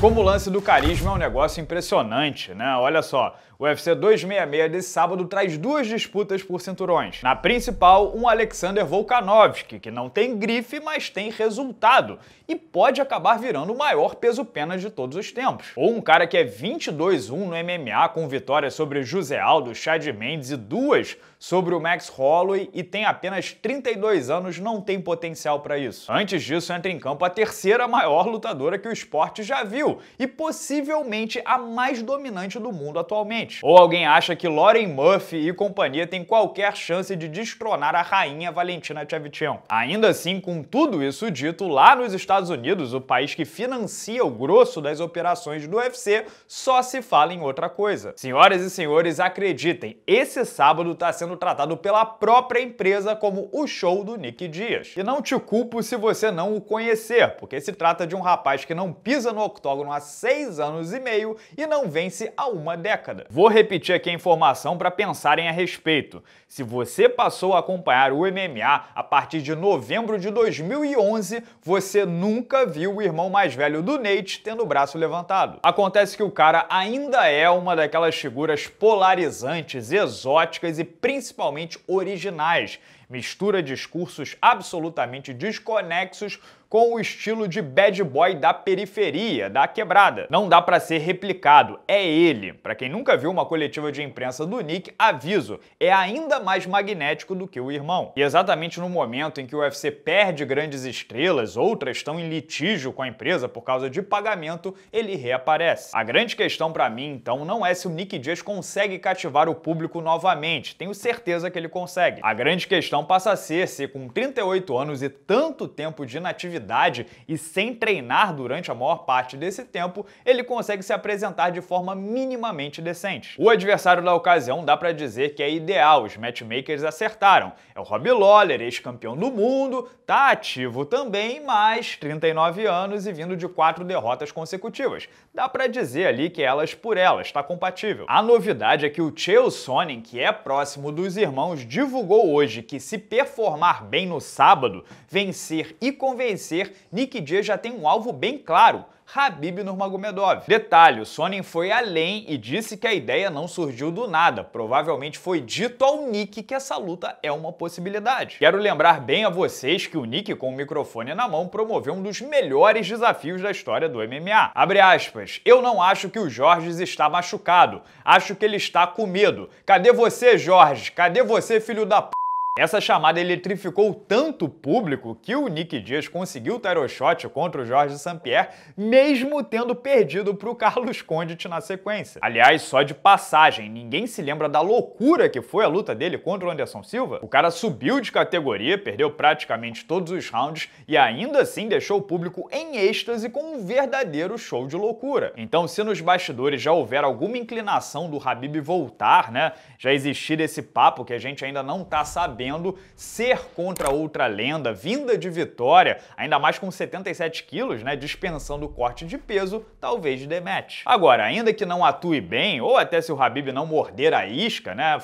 Como o lance do carisma é um negócio impressionante, né? Olha só, o UFC 266 desse sábado traz duas disputas por cinturões. Na principal, um Alexander Volkanovski, que não tem grife, mas tem resultado e pode acabar virando o maior peso-pena de todos os tempos. Ou um cara que é 22-1 no MMA com vitórias sobre José Aldo, Chad Mendes e duas sobre o Max Holloway e tem apenas 32 anos, não tem potencial para isso. Antes disso, entra em campo a terceira maior lutadora que o esporte já viu, Brasil e possivelmente a mais dominante do mundo atualmente. Ou alguém acha que Lauren Murphy e companhia tem qualquer chance de destronar a rainha Valentina Shevchenko? Ainda assim, com tudo isso dito, lá nos Estados Unidos, o país que financia o grosso das operações do UFC, só se fala em outra coisa. Senhoras e senhores, acreditem, esse sábado está sendo tratado pela própria empresa como o show do Nick Dias. E não te culpo se você não o conhecer, porque se trata de um rapaz que não pisa no octógono há seis anos e meio e não vence há uma década. Vou repetir aqui a informação para pensarem a respeito. Se você passou a acompanhar o MMA a partir de novembro de 2011, você nunca viu o irmão mais velho do Nate tendo o braço levantado. Acontece que o cara ainda é uma daquelas figuras polarizantes, exóticas e principalmente originais mistura discursos absolutamente desconexos com o estilo de bad boy da periferia, da quebrada. Não dá para ser replicado, é ele. Para quem nunca viu uma coletiva de imprensa do Nick, aviso, é ainda mais magnético do que o irmão. E exatamente no momento em que o UFC perde grandes estrelas, outras estão em litígio com a empresa por causa de pagamento, ele reaparece. A grande questão para mim, então, não é se o Nick Dias consegue cativar o público novamente. Tenho certeza que ele consegue. A grande questão passa a ser se com 38 anos e tanto tempo de inatividade atividade e sem treinar durante a maior parte desse tempo, ele consegue se apresentar de forma minimamente decente. O adversário da ocasião dá para dizer que é ideal, os matchmakers acertaram. É o Robbie Lawler, ex-campeão do mundo, tá ativo também, mas 39 anos e vindo de quatro derrotas consecutivas. Dá para dizer ali que é elas por elas, tá compatível. A novidade é que o Chael Sonnen, que é próximo dos irmãos, divulgou hoje que se performar bem no sábado, vencer e convencer acontecer, Nick Diaz já tem um alvo bem claro, Habib Nurmagomedov. Detalhe, o Sonnen foi além e disse que a ideia não surgiu do nada. Provavelmente foi dito ao Nick que essa luta é uma possibilidade. Quero lembrar bem a vocês que o Nick, com o microfone na mão, promoveu um dos melhores desafios da história do MMA. Abre aspas, eu não acho que o Jorge está machucado. Acho que ele está com medo. Cadê você, Jorge? Cadê você, filho da p... Essa chamada eletrificou tanto o público que o Nick Dias conseguiu o tarot shot contra o Jorge Sampierre, mesmo tendo perdido para o Carlos Condit na sequência. Aliás, só de passagem, ninguém se lembra da loucura que foi a luta dele contra o Anderson Silva? O cara subiu de categoria, perdeu praticamente todos os rounds e ainda assim deixou o público em êxtase com um verdadeiro show de loucura. Então, se nos bastidores já houver alguma inclinação do Habib voltar, né, já existir esse papo que a gente ainda não tá sabendo querendo ser contra outra lenda, vinda de vitória, ainda mais com 77 quilos, né, dispensando o corte de peso, talvez de match. Agora, ainda que não atue bem, ou até se o Habib não morder a isca, né,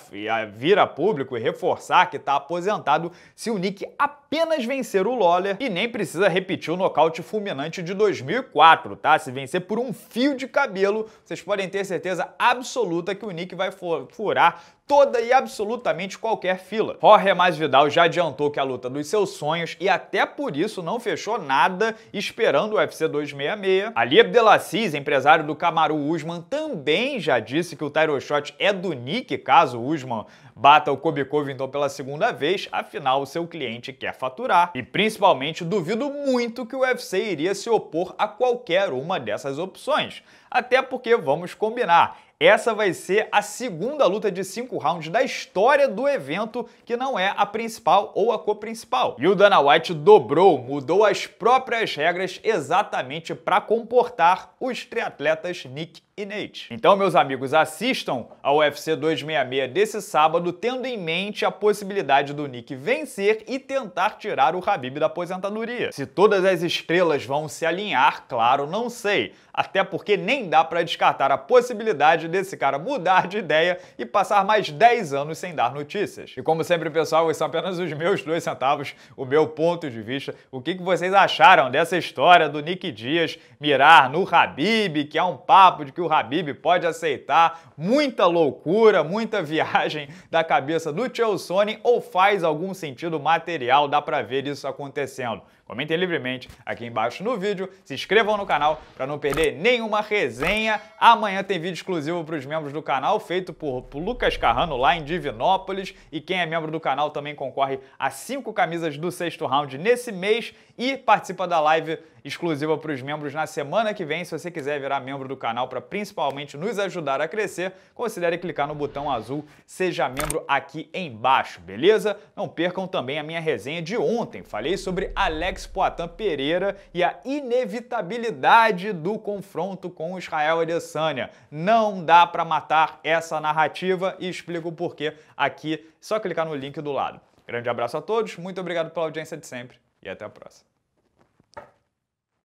vira público e reforçar que está aposentado, se o Nick apenas vencer o Lawler e nem precisa repetir o nocaute fulminante de 2004, tá? Se vencer por um fio de cabelo, vocês podem ter certeza absoluta que o Nick vai furar toda e absolutamente qualquer fila. Jorge Vidal já adiantou que é a luta dos seus sonhos e até por isso não fechou nada esperando o UFC 266. Ali Abdelaziz, empresário do Camaro Usman, também já disse que o Tyro Shot é do Nick caso o Usman bata o Kobe Covington pela segunda vez, afinal o seu cliente quer faturar. E principalmente duvido muito que o UFC iria se opor a qualquer uma dessas opções até porque, vamos combinar, essa vai ser a segunda luta de cinco rounds da história do evento, que não é a principal ou a co-principal. E o Dana White dobrou, mudou as próprias regras exatamente para comportar os triatletas Nick e Nate. Então, meus amigos, assistam ao UFC 266 desse sábado, tendo em mente a possibilidade do Nick vencer e tentar tirar o Habib da aposentadoria. Se todas as estrelas vão se alinhar, claro, não sei. Até porque nem dá para descartar a possibilidade desse cara mudar de ideia e passar mais 10 anos sem dar notícias. E como sempre, pessoal, são apenas os meus dois centavos, o meu ponto de vista. O que, que vocês acharam dessa história do Nick Dias mirar no Habib, que é um papo de que o Habib pode aceitar, muita loucura, muita viagem da cabeça do Chelsone ou faz algum sentido material, dá para ver isso acontecendo. Comentem livremente aqui embaixo no vídeo, se inscrevam no canal para não perder nenhuma resenha. Amanhã tem vídeo exclusivo para os membros do canal, feito por Lucas Carrano lá em Divinópolis. E quem é membro do canal também concorre a cinco camisas do sexto round nesse mês e participa da live exclusiva para os membros na semana que vem. Se você quiser virar membro do canal para principalmente nos ajudar a crescer, considere clicar no botão azul Seja Membro aqui embaixo, beleza? Não percam também a minha resenha de ontem. Falei sobre Alex Alex Poitin Pereira e a inevitabilidade do confronto com Israel Adesanya. Não dá para matar essa narrativa e explico o porquê aqui. Só clicar no link do lado. Grande abraço a todos, muito obrigado pela audiência de sempre e até a próxima.